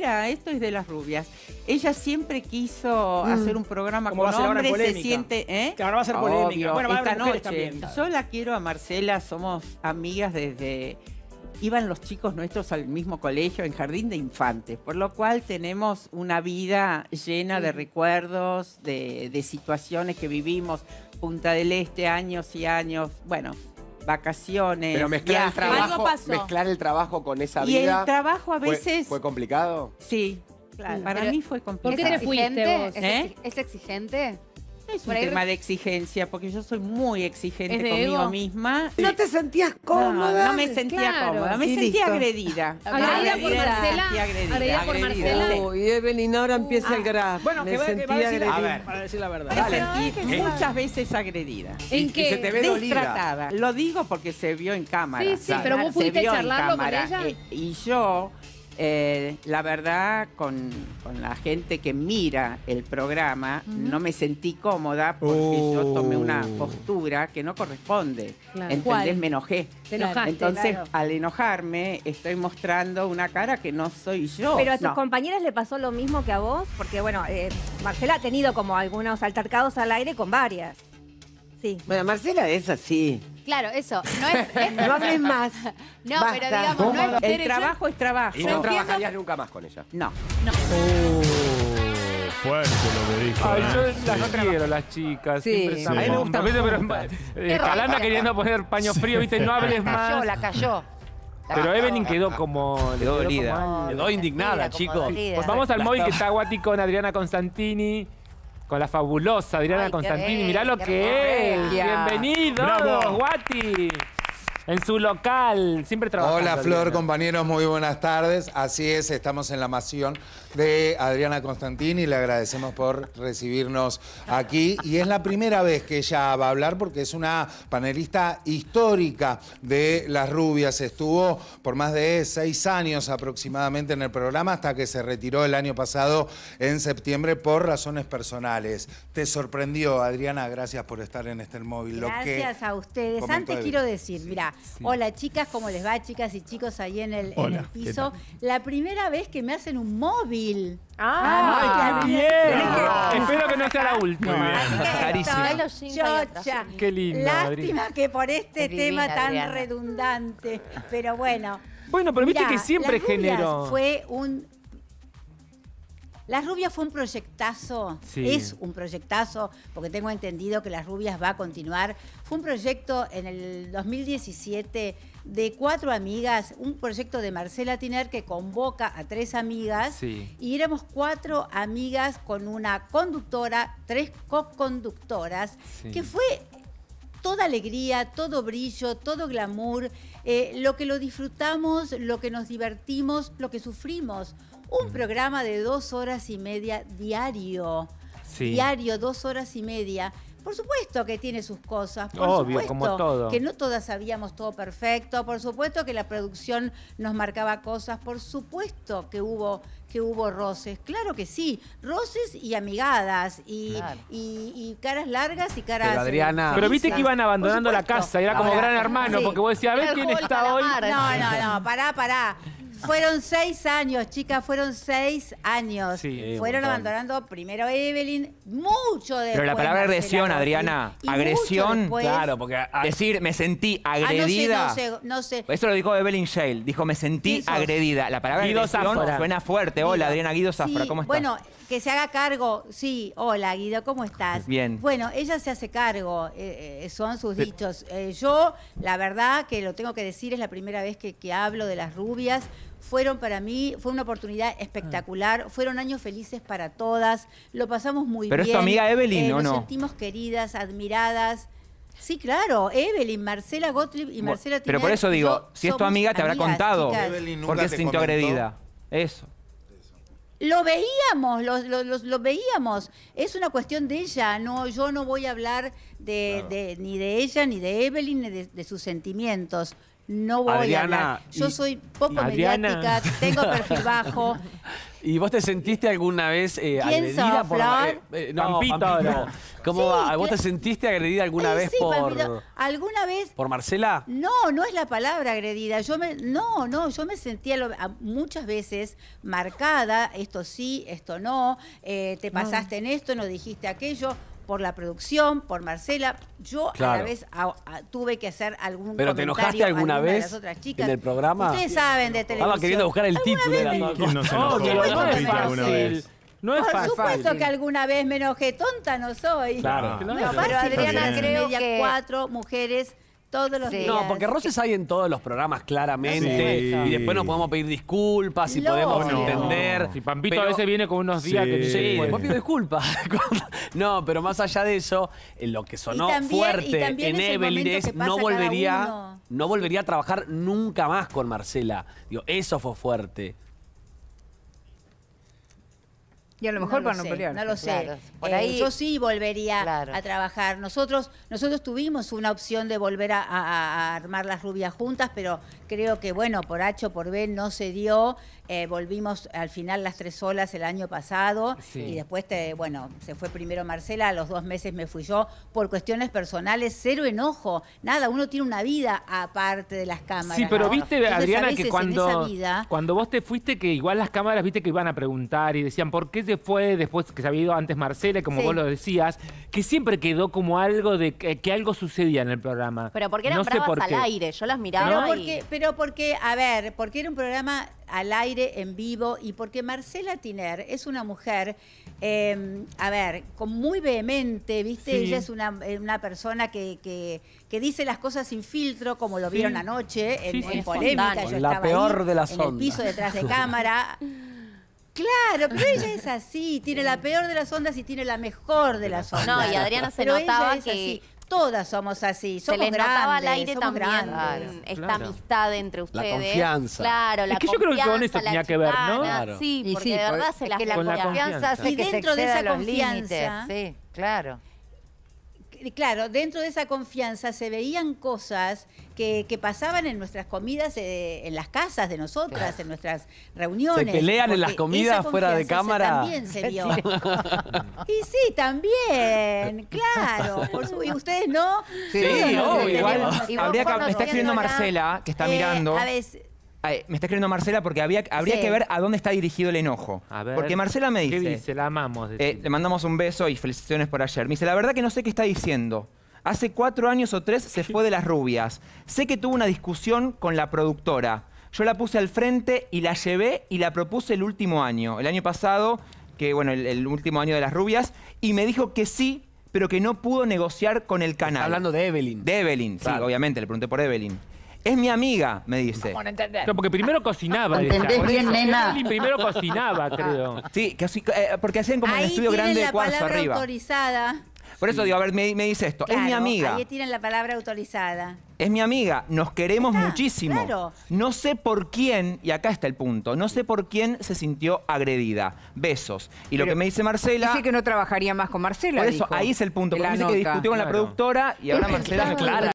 mira, esto es de las rubias. Ella siempre quiso mm. hacer un programa con hombres, se siente... ¿eh? ahora va a ser polémica. Bueno, va Esta a noche, Yo la quiero a Marcela, somos amigas desde... Iban los chicos nuestros al mismo colegio en Jardín de Infantes, por lo cual tenemos una vida llena de recuerdos, de, de situaciones que vivimos, Punta del Este, años y años. Bueno, vacaciones. Pero mezclar, el trabajo, con esa vida. Y el trabajo a veces. ¿Fue, complicado? Sí. Para mí fue complicado. ¿Por qué te fuiste ¿Eh? vos? ¿Es exigente? Es un tema de exigencia, porque yo soy muy exigente conmigo misma. ¿No te sentías cómoda? No, me sentía cómoda, me sentía agredida. Agredida por me Marcela, sentía agredida. por Marcela. Uy, Evelyn, ahora empieza el graf. Bueno, Me que va, a agredida. a ver, para decir la verdad. Me sentí muchas veces agredida. ¿En qué? se te ve dolida. Lo digo porque se vio en cámara. Sí, sí, pero vos fuiste charlando con ella. Eh, y yo eh, la verdad, con, la gente que mira el programa, no me sentí cómoda porque yo tomé una oh. postura que no corresponde. Claro. ¿Entendés? Me enojé. Te enojaste, Entonces, al enojarme, estoy mostrando una cara que no soy yo. Pero a tus compañeras le pasó lo mismo que a vos, porque, bueno, eh, Marcela ha tenido como algunos altercados al aire con varias. Sí. Bueno, Marcela es así. Claro, eso. No, es, hables más. No, pero digamos, El trabajo es trabajo. Y no trabajarías nunca más con ella. No. Oh, fuerte lo que dijo. Ay, yo las quiero, las chicas. siempre están A mí me gusta. Eh, Calanda queriendo poner paño frío, viste, no hables más. La cayó, la cayó. Pero Evelyn quedó como... Quedó dolida. Quedó indignada, chicos. Pues vamos al móvil que está Guati con Adriana Constantini con la fabulosa Adriana Constantini. Mirá lo que es. Bienvenido, Guati en su local, siempre trabajando. Hola Flor, compañeros, muy buenas tardes. Así es, estamos en la masión de Adriana Constantini, le agradecemos por recibirnos aquí y es la primera vez que ella va a hablar porque es una panelista histórica de Las Rubias. Estuvo por más de seis años aproximadamente en el programa hasta que se retiró el año pasado en septiembre por razones personales. Te sorprendió, Adriana, gracias por estar en este móvil. Gracias a ustedes. Antes quiero decir, mira, Hola chicas, ¿cómo les va chicas y chicos ahí en el, piso? La primera vez que me hacen un móvil. ¡Ah! qué ah, bien! Espero que no sea la última. Muy Chocha. Qué lindo. Lástima que por este tema tan redundante. Pero bueno. Bueno, pero viste que siempre generó. Fue un las Rubias fue un proyectazo, es un proyectazo, porque tengo entendido que Las Rubias va a continuar. Fue un proyecto en el 2017 de cuatro amigas, un proyecto de Marcela Tiner que convoca a tres amigas y éramos cuatro amigas con una conductora, tres co-conductoras, que fue toda alegría, todo brillo, todo glamour, eh, lo que lo disfrutamos, lo que nos divertimos, lo que sufrimos. Un mm. programa de dos horas y media diario. Diario, dos horas y media. Por supuesto que tiene sus cosas, por supuesto que no todas sabíamos todo perfecto, por supuesto que la producción nos marcaba cosas, por supuesto que hubo que hubo roces, claro que sí, roces y amigadas y, caras largas y caras. Pero Adriana, pero viste que iban abandonando la casa, era como gran hermano, porque vos decías, a ver quién está hoy. No, no, no, pará, pará. Fueron seis años, chicas, fueron seis años. fueron abandonando primero Evelyn, mucho después. Pero la palabra agresión, Adriana, agresión, claro, porque decir me sentí ah, agredida. no, sé, Eso lo dijo Evelyn Shale, dijo me sentí agredida. La palabra agresión suena fuerte. Hola, Adriana Guido Zafra, ¿cómo estás? Bueno, que se haga cargo, sí, hola Guido, ¿cómo estás? Bien. Bueno, ella se hace cargo, eh, eh, son sus dichos. Eh, yo, la verdad que lo tengo que decir, es la primera vez que, que hablo de las rubias fueron para mí, fue una oportunidad ah. espectacular, fueron años felices para todas, lo pasamos muy bien. Pero es tu amiga Evelyn, eh, ¿o no? Nos sentimos queridas, admiradas. Sí, claro, Evelyn, Marcela Gottlieb y Marcela Pero por eso digo, si es tu amiga te habrá contado, porque se sintió agredida. Eso. Lo veíamos, lo, veíamos. Es una cuestión de ella, no, yo no voy a hablar de, ni de ella, ni de Evelyn, ni de sus sentimientos no voy a hablar. Yo soy poco mediática, tengo perfil bajo. ¿Y vos te sentiste alguna vez eh, agredida por no, ¿Vos te sentiste agredida alguna vez por alguna vez por Marcela? No, no es la palabra agredida. Yo me no, no, yo me sentía muchas veces marcada, esto sí, esto no, eh, te pasaste en esto, no dijiste aquello por la producción, por Marcela. Yo a la vez tuve que hacer algún ¿Pero comentario te enojaste alguna vez en el programa? Ustedes saben de televisión. Estaba queriendo buscar el título. De la no, no, es fácil. Por supuesto que alguna vez me enojé, tonta no soy. Claro, ah. Pero Adriana, creo que cuatro mujeres los No, porque roces hay en todos los programas, claramente. Y después nos podemos pedir disculpas y podemos entender. Si Pampito a veces viene con unos días que Sí, eh". Sí, pido disculpas. no, pero más allá de eso, eh, lo que sonó fuerte en Evelyn no volvería, no volvería a trabajar nunca más con Marcela. Digo, eso fue fuerte. Y a lo mejor no para no sé, pelear. No lo sé. por ahí, yo sí volvería a trabajar. Nosotros, nosotros tuvimos una opción de volver a, armar las rubias juntas, pero creo que, bueno, por H o por B no se dio. Eh, volvimos al final las tres solas el año pasado. Y después, te, bueno, se fue primero Marcela, a los dos meses me fui yo. Por cuestiones personales, cero enojo. Nada, uno tiene una vida aparte de las cámaras. Sí, pero viste, Adriana, que cuando, cuando vos te fuiste, que igual las cámaras, viste que iban a preguntar y decían, ¿por qué fue, después que se había ido antes Marcela, como vos lo decías, que siempre quedó como algo de que, algo sucedía en el programa. Pero porque eran bravas al aire, yo las miraba pero, porque, pero porque, a ver, porque era un programa al aire, en vivo, y porque Marcela Tiner es una mujer, em, a ver, con muy vehemente, ¿viste? Ella es una, eh, persona que, dice las cosas sin filtro, como lo vieron anoche, en, polémica, la peor de las en el piso detrás de cámara. Claro, pero ella es así, tiene la peor de las ondas y tiene la mejor de las ondas. No, y Adriana se pero notaba ella que así. todas somos así, somos se les grandes, notaba al aire también esta amistad entre ustedes. La confianza. Claro, la es que yo creo que con eso tenía que ver, ¿no? Claro. Sí, porque sí, de pues, verdad se las que la confianza, hace que dentro de esa confianza, sí, claro claro, dentro de esa confianza se veían cosas que, pasaban en nuestras comidas, eh, en las casas de nosotras, en nuestras reuniones. Se pelean en las comidas fuera de cámara. También se vio. y sí, también, claro. y ustedes no. Sí, igual. me está escribiendo Marcela, que está mirando. Eh, a veces, me está escribiendo Marcela porque habría que ver a dónde está dirigido el enojo. porque Marcela me dice. ¿Qué dice? La amamos. Eh, le mandamos un beso y felicitaciones por ayer. Me dice, la verdad que no sé qué está diciendo. Hace cuatro años o tres se fue de las rubias. Sé que tuvo una discusión con la productora. Yo la puse al frente y la llevé y la propuse el último año. El año pasado, que bueno, el, último año de las rubias. Y me dijo que sí, pero que no pudo negociar con el canal. hablando de Evelyn. De Evelyn, sí, obviamente, le pregunté por Evelyn. Es mi amiga, me dice. Bueno, entender. No, porque primero cocinaba. ¿Entendés bien, nena? primero cocinaba, creo. Sí, eh, porque hacían como un estudio grande de cuarzo arriba. autorizada. Por eso digo, a ver, me, dice esto. es mi amiga. Ahí tienen la palabra autorizada. Es mi amiga. Nos queremos muchísimo. No sé por quién, y acá está el punto, no sé por quién se sintió agredida. Besos. Y lo que me dice Marcela. Dice que no trabajaría más con Marcela. Por eso, ahí es el punto. Porque dice que discutió con la productora y ahora Marcela. Claro.